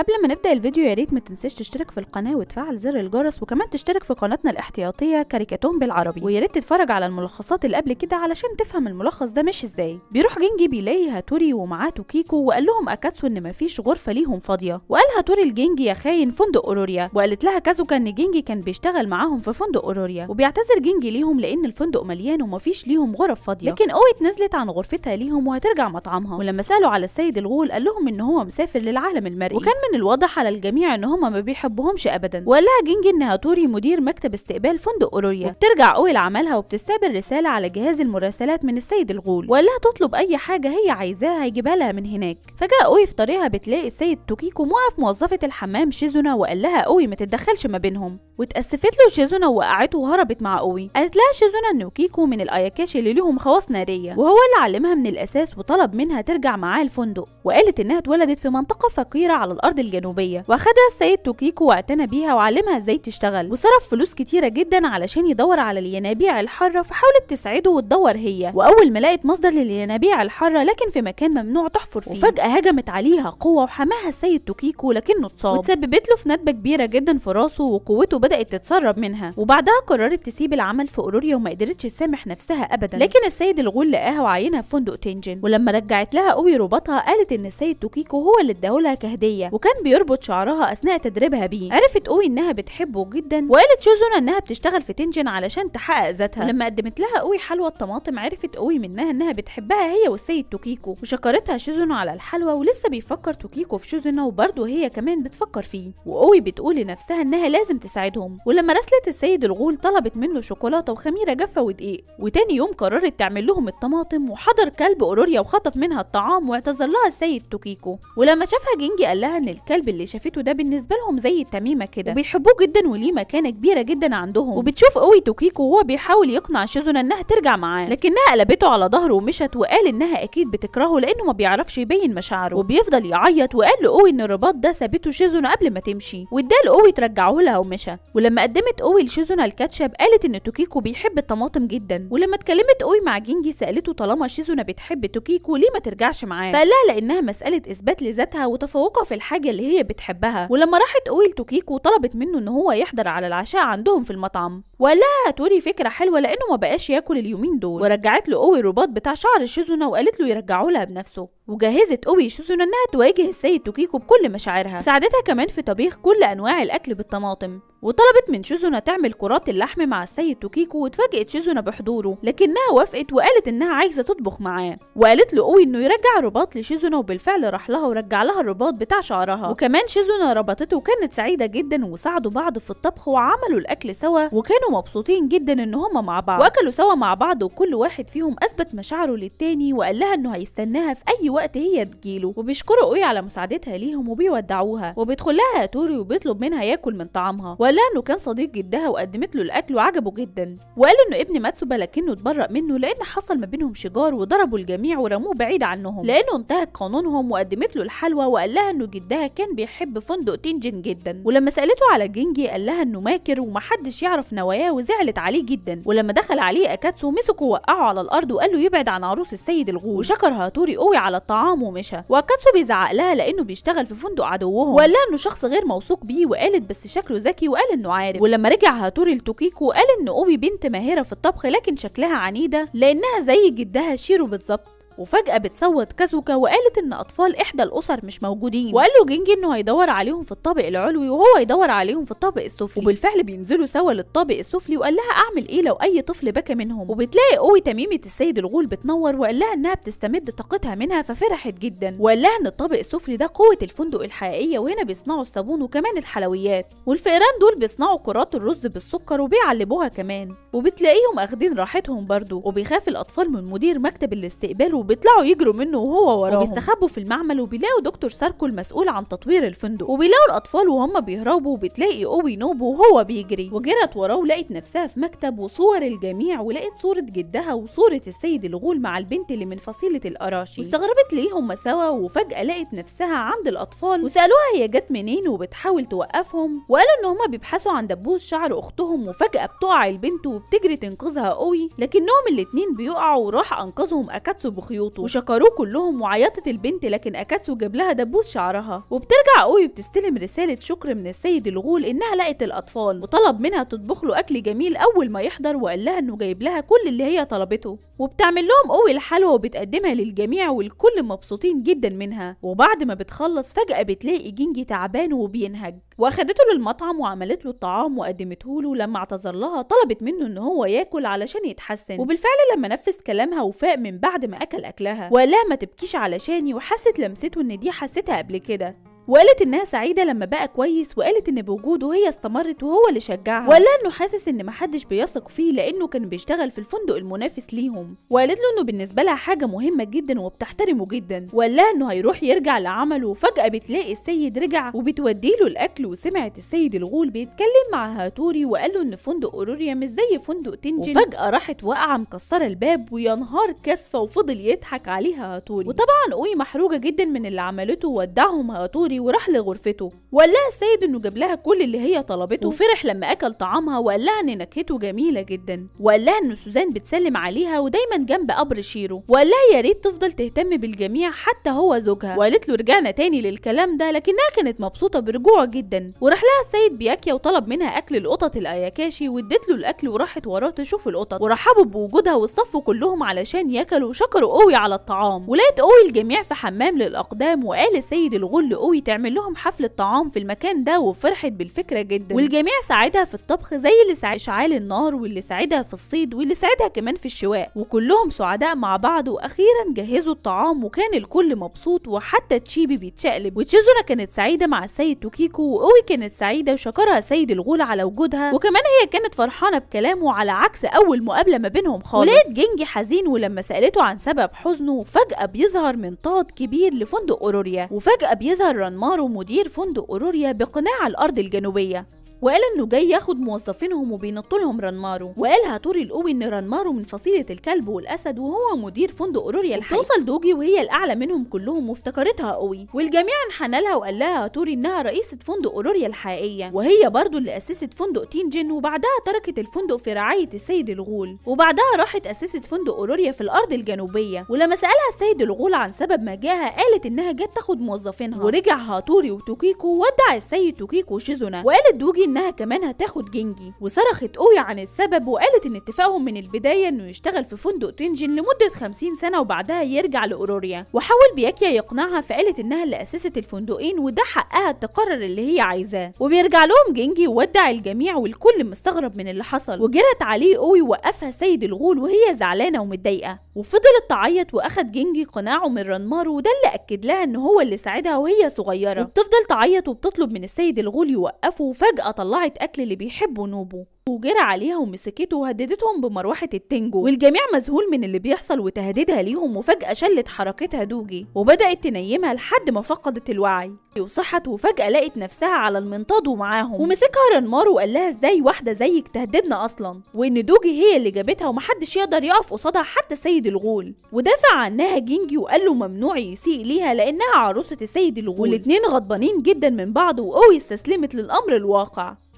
قبل ما نبدا الفيديو يا ريت ما تنساش تشترك في القناه وتفعل زر الجرس وكمان تشترك في قناتنا الاحتياطيه كاريكاتون بالعربي ويا ريت تتفرج على الملخصات اللي قبل كده علشان تفهم الملخص ده مش ازاي بيروح جنجي بيلاقي هاتوري ومعاه توكيكو وقال لهم اكاتسو ان مفيش غرفه ليهم فاضيه وقال هاتوري لجنجي يا خاين فندق اوروريا وقالت لها كازوكا ان جنجي كان بيشتغل معاهم في فندق اوروريا وبيعتذر جنجي ليهم لان الفندق مليان ومفيش ليهم غرف فاضيه لكن اويت نزلت عن غرفتها ليهم وهترجع مطعمها ولما سالوا على السيد الغول قال لهم ان هو مسافر للعالم المرئي وكان من لكن الواضح على الجميع ان هما ما بيحبوهمش ابدا وقالها جينجي انها توري مدير مكتب استقبال فندق اوروريا وبترجع اوي لعملها وبتستقبل رساله على جهاز المراسلات من السيد الغول وقالها تطلب اي حاجه هي عايزاها هيجيبها لها من هناك فجاء اوي في طريقها بتلاقي السيد توكيكو موقف موظفه الحمام شيزونا وقال لها اوي ما تتدخلش ما بينهم واتأسفت له شيزونا ووقعته وهربت مع اوي قالت لها شيزونا ان كيكو من الاياكاشي اللي ليهم خواص ناريه وهو اللي علمها من الاساس وطلب منها ترجع معاه الفندق وقالت انها اتولدت في منطقه فقيره على الارض الجنوبيه واخدها السيد توكيكو واعتنى بيها وعلمها ازاي تشتغل وصرف فلوس كتيره جدا علشان يدور على الينابيع الحاره فحاولت تساعده وتدور هي واول ما لقت مصدر للينابيع الحاره لكن في مكان ممنوع تحفر فيه وفجاه هجمت عليها قوه وحماها السيد توكيكو لكنه اتصاب وتسببت له في ندبه كبيره جدا في راسه وقوته بدات تتسرب منها وبعدها قررت تسيب العمل في اوروريا وما قدرتش تسامح نفسها ابدا لكن السيد الغول لقاها وعينها في فندق تنجن ولما رجعت لها قوي رباطها قالت ان السيد توكيكو هو اللي اداهولها كهديه وكان بيربط شعرها أثناء تدريبها بيه عرفت أوي إنها بتحبه جدا وقالت شوزونا إنها بتشتغل في تنجن علشان تحقق ذاتها لما قدمت لها أوي حلوى الطماطم عرفت أوي منها إنها بتحبها هي والسيد توكيكو وشكرتها شوزونا على الحلوى ولسه بيفكر توكيكو في شوزونا وبرده هي كمان بتفكر فيه وأوي بتقول لنفسها إنها لازم تساعدهم ولما راسلت السيد الغول طلبت منه شوكولاتة وخميرة جافة ودقيق وتاني يوم قررت تعمل لهم الطماطم وحضر كلب أوروريا وخطف منها الطعام واعتذر لها السيد توكيكو ولما شافها جينجي قال لها إن الكلب اللي شافته ده بالنسبه لهم زي التميمه كده وبيحبوه جدا وليه مكانه كبيره جدا عندهم وبتشوف قوي توكيكو وهو بيحاول يقنع شيزونا انها ترجع معاه لكنها قلبته على ظهره ومشت وقال انها اكيد بتكرهه لانه ما بيعرفش يبين مشاعره وبيفضل يعيط وقال لقوي ان الرباط ده سابته شيزونا قبل ما تمشي واداه قوي ترجعه لها ومشى ولما قدمت قوي لشيزونا الكاتشب قالت ان توكيكو بيحب الطماطم جدا ولما اتكلمت قوي مع جينجي سالته طالما شيزونا بتحب توكيكو ليه ما ترجعش معاه فقال لها لانها مساله اثبات لذاتها وتفوقها في الحاجه الحاجة اللي هي بتحبها ولما راحت أويل توكيك وطلبت منه إن هو يحضر على العشاء عندهم في المطعم وقالها توري فكرة حلوة لأنه ما بقاش ياكل اليومين دول ورجعت له أوي الرباط بتاع شعر شيزونا وقالت له يرجعه لها بنفسه وجهزت أوبي شوسون إنها تواجه السيد توكيكو بكل مشاعرها ساعدتها كمان في طبيخ كل أنواع الأكل بالطماطم وطلبت من شيزونا تعمل كرات اللحم مع السيد توكيكو واتفاجئت شيزونا بحضوره لكنها وافقت وقالت انها عايزه تطبخ معاه وقالت له قوي انه يرجع رباط لشيزونا وبالفعل راح لها ورجع لها الرباط بتاع شعرها وكمان شيزونا ربطته وكانت سعيده جدا وساعدوا بعض في الطبخ وعملوا الاكل سوا وكانوا مبسوطين جدا ان هما مع بعض واكلوا سوا مع بعض وكل واحد فيهم اثبت مشاعره للتاني وقال لها انه هيستناها في اي وقت الوقت هي تجيله وبيشكروا اوي على مساعدتها ليهم وبيودعوها وبيدخل لها توري وبيطلب منها ياكل من طعامها وقال لها انه كان صديق جدها وقدمت له الاكل وعجبه جدا وقال انه ابن ماتسوبا لكنه اتبرأ منه لان حصل ما بينهم شجار وضربوا الجميع ورموه بعيد عنهم لانه انتهك قانونهم وقدمت له الحلوى وقال لها انه جدها كان بيحب فندق تينجن جدا ولما سالته على جينجي قال لها انه ماكر ومحدش يعرف نواياه وزعلت عليه جدا ولما دخل عليه اكاتسو مسكه ووقعه على الارض وقال له يبعد عن عروس السيد الغول وشكر هاتوري قوي على الطعام ومشى وكاتسو بيزعق لها لانه بيشتغل في فندق عدوهم وقال لها انه شخص غير موثوق بيه وقالت بس شكله ذكي وقال انه عارف ولما رجع هاتوري لتوكيكو قال ان اوبي بنت ماهره في الطبخ لكن شكلها عنيده لانها زي جدها شيرو بالظبط وفجأة بتصوت كازوكا وقالت إن أطفال إحدى الأسر مش موجودين وقال له جينجي إنه هيدور عليهم في الطابق العلوي وهو يدور عليهم في الطابق السفلي وبالفعل بينزلوا سوا للطابق السفلي وقال لها أعمل إيه لو أي طفل بكى منهم وبتلاقي قوي تميمة السيد الغول بتنور وقال لها إنها بتستمد طاقتها منها ففرحت جدا وقال لها إن الطابق السفلي ده قوة الفندق الحقيقية وهنا بيصنعوا الصابون وكمان الحلويات والفئران دول بيصنعوا كرات الرز بالسكر وبيعلبوها كمان وبتلاقيهم أخدين راحتهم برضه وبيخاف الأطفال من مدير مكتب الاستقبال وبيطلعوا يجروا منه وهو وراهم وبيستخبوا في المعمل وبيلاقوا دكتور ساركو المسؤول عن تطوير الفندق وبيلاقوا الاطفال وهم بيهربوا وبتلاقي اوي نوبو وهو بيجري وجرت وراه ولقت نفسها في مكتب وصور الجميع ولقت صوره جدها وصوره السيد الغول مع البنت اللي من فصيله القراشي واستغربت ليه هم سوا وفجاه لقت نفسها عند الاطفال وسالوها هي جت منين وبتحاول توقفهم وقالوا ان هم بيبحثوا عن دبوس شعر اختهم وفجاه بتقع البنت وبتجري تنقذها قوي لكنهم الاتنين بيقعوا وراح انقذهم اكاتسو بخيوط خيوطه وشكروه كلهم وعيطت البنت لكن اكاتسو جاب لها دبوس شعرها وبترجع اوي بتستلم رساله شكر من السيد الغول انها لقت الاطفال وطلب منها تطبخ له اكل جميل اول ما يحضر وقال لها انه جايب لها كل اللي هي طلبته وبتعمل لهم اوي الحلوه وبتقدمها للجميع والكل مبسوطين جدا منها وبعد ما بتخلص فجاه بتلاقي جينجي تعبان وبينهج واخدته للمطعم وعملت له الطعام وقدمته له لما اعتذر لها طلبت منه ان هو ياكل علشان يتحسن وبالفعل لما نفذ كلامها وفاق من بعد ما اكل لأكلها ولا ما تبكيش علشاني وحست لمسته إن دي حستها قبل كده وقالت انها سعيده لما بقى كويس وقالت ان بوجوده هي استمرت وهو اللي شجعها وقال انه حاسس ان محدش بيثق فيه لانه كان بيشتغل في الفندق المنافس ليهم وقالت له انه بالنسبه لها حاجه مهمه جدا وبتحترمه جدا وقال لها انه هيروح يرجع لعمله وفجاه بتلاقي السيد رجع وبتودي له الاكل وسمعت السيد الغول بيتكلم مع هاتوري وقال له ان فندق اوروريا مش زي فندق تنجن وفجاه راحت واقعه مكسره الباب وينهار كاسفه وفضل يضحك عليها هاتوري وطبعا اوي محروجه جدا من اللي عملته وودعهم هاتوري وراح لغرفته وقال لها السيد انه جاب لها كل اللي هي طلبته وفرح لما اكل طعامها وقال لها ان نكهته جميله جدا وقال لها ان سوزان بتسلم عليها ودايما جنب قبر شيرو وقال لها يا ريت تفضل تهتم بالجميع حتى هو زوجها وقالت له رجعنا تاني للكلام ده لكنها كانت مبسوطه برجوعه جدا وراح لها السيد بياكيا وطلب منها اكل القطط الاياكاشي وادت له الاكل وراحت وراه تشوف القطط ورحبوا بوجودها واصطفوا كلهم علشان ياكلوا وشكروا قوي على الطعام ولقيت قوي الجميع في حمام للاقدام وقال السيد الغل قوي تعمل لهم حفلة طعام في المكان ده وفرحت بالفكرة جدا والجميع ساعدها في الطبخ زي اللي ساعد إشعال النار واللي ساعدها في الصيد واللي ساعدها كمان في الشواء وكلهم سعداء مع بعض وأخيرا جهزوا الطعام وكان الكل مبسوط وحتى تشيبي بيتشقلب وتشيزونا كانت سعيدة مع السيد توكيكو وأوي كانت سعيدة وشكرها سيد الغول على وجودها وكمان هي كانت فرحانة بكلامه على عكس أول مقابلة ما بينهم خالص ولاد جنجي حزين ولما سألته عن سبب حزنه فجأة بيظهر منطاد كبير لفندق أوروريا وفجأة بيظهر مارو مدير فندق أوروريا بقناع الأرض الجنوبية وقال انه جاي ياخد موظفينهم وبينط لهم رنمارو وقال هاتوري القوي ان رنمارو من فصيله الكلب والاسد وهو مدير فندق اوروريا الحي توصل دوجي وهي الاعلى منهم كلهم وافتكرتها قوي والجميع انحنى لها وقال لها هاتوري انها رئيسه فندق اوروريا الحقيقيه وهي برضو اللي اسست فندق تينجن وبعدها تركت الفندق في رعايه السيد الغول وبعدها راحت اسست فندق اوروريا في الارض الجنوبيه ولما سالها السيد الغول عن سبب ما جاها قالت انها جت تاخد موظفينها ورجع هاتوري وتوكيكو ودع السيد توكيكو شيزونا وقالت دوجي إنها كمان هتاخد جنجي وصرخت أويا عن السبب وقالت إن اتفاقهم من البداية إنه يشتغل في فندق تنجن لمدة 50 سنة وبعدها يرجع لأوروريا وحاول بياكيا يقنعها فقالت إنها اللي أسست الفندقين وده حقها تقرر اللي هي عايزاه وبيرجع لهم جنجي وودع الجميع والكل مستغرب من اللي حصل وجرت عليه أوي وقفها سيد الغول وهي زعلانة ومتضايقة وفضلت تعيط وأخد جنجي قناعه من رنمار وده اللي أكد لها إن هو اللي ساعدها وهي صغيرة وبتفضل تعيط وبتطلب من السيد الغول يوقفه وفجأة طلعت أكل اللي بيحبوا نوبو وجرى عليها ومسكته وهددتهم بمروحة التنجو والجميع مذهول من اللي بيحصل وتهديدها ليهم وفجأة شلت حركتها دوجي وبدأت تنيمها لحد ما فقدت الوعي وصحت وفجأة لقت نفسها على المنطاد ومعاهم ومسكها رنمار وقال لها ازاي واحدة زيك تهددنا أصلا وإن دوجي هي اللي جابتها ومحدش يقدر يقف قصادها حتى سيد الغول ودافع عنها جينجي وقال له ممنوع يسيء ليها لأنها عروسة السيد الغول والاتنين غضبانين جدا من بعض وقوي استسلمت للأمر الواقع